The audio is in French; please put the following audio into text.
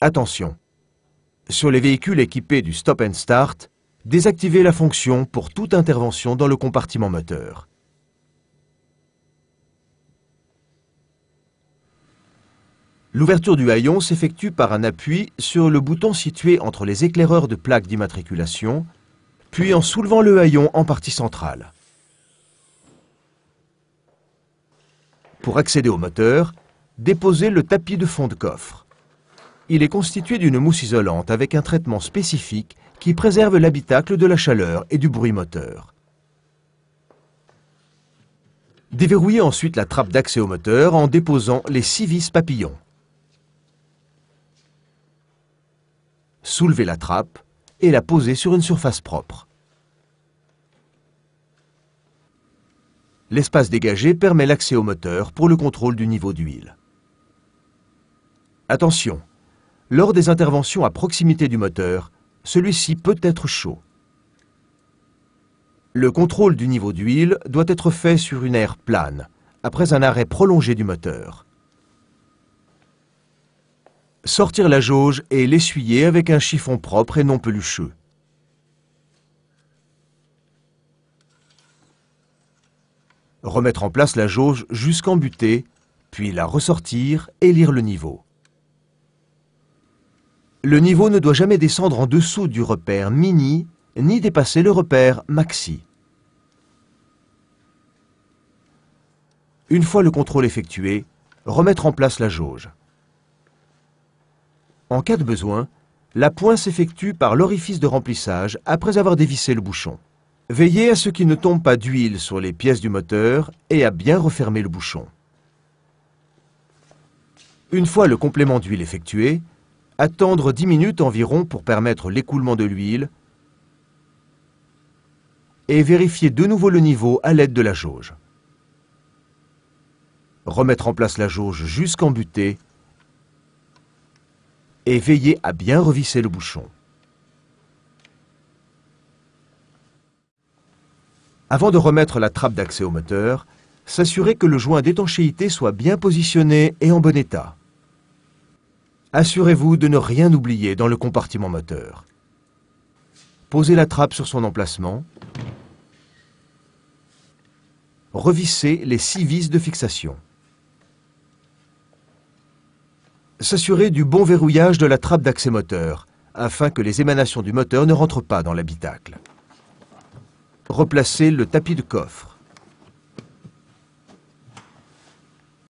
Attention Sur les véhicules équipés du Stop and Start, désactivez la fonction pour toute intervention dans le compartiment moteur. L'ouverture du haillon s'effectue par un appui sur le bouton situé entre les éclaireurs de plaque d'immatriculation, puis en soulevant le haillon en partie centrale. Pour accéder au moteur, déposez le tapis de fond de coffre. Il est constitué d'une mousse isolante avec un traitement spécifique qui préserve l'habitacle de la chaleur et du bruit moteur. Déverrouillez ensuite la trappe d'accès au moteur en déposant les six vis papillons. Soulevez la trappe et la posez sur une surface propre. L'espace dégagé permet l'accès au moteur pour le contrôle du niveau d'huile. Attention, lors des interventions à proximité du moteur, celui-ci peut être chaud. Le contrôle du niveau d'huile doit être fait sur une aire plane, après un arrêt prolongé du moteur. Sortir la jauge et l'essuyer avec un chiffon propre et non pelucheux. Remettre en place la jauge jusqu'en butée, puis la ressortir et lire le niveau. Le niveau ne doit jamais descendre en dessous du repère mini ni dépasser le repère maxi. Une fois le contrôle effectué, remettre en place la jauge. En cas de besoin, la pointe s'effectue par l'orifice de remplissage après avoir dévissé le bouchon. Veillez à ce qu'il ne tombe pas d'huile sur les pièces du moteur et à bien refermer le bouchon. Une fois le complément d'huile effectué, Attendre 10 minutes environ pour permettre l'écoulement de l'huile et vérifier de nouveau le niveau à l'aide de la jauge. Remettre en place la jauge jusqu'en butée et veiller à bien revisser le bouchon. Avant de remettre la trappe d'accès au moteur, s'assurer que le joint d'étanchéité soit bien positionné et en bon état. Assurez-vous de ne rien oublier dans le compartiment moteur. Posez la trappe sur son emplacement. Revissez les six vis de fixation. S'assurez du bon verrouillage de la trappe d'accès moteur, afin que les émanations du moteur ne rentrent pas dans l'habitacle. Replacez le tapis de coffre.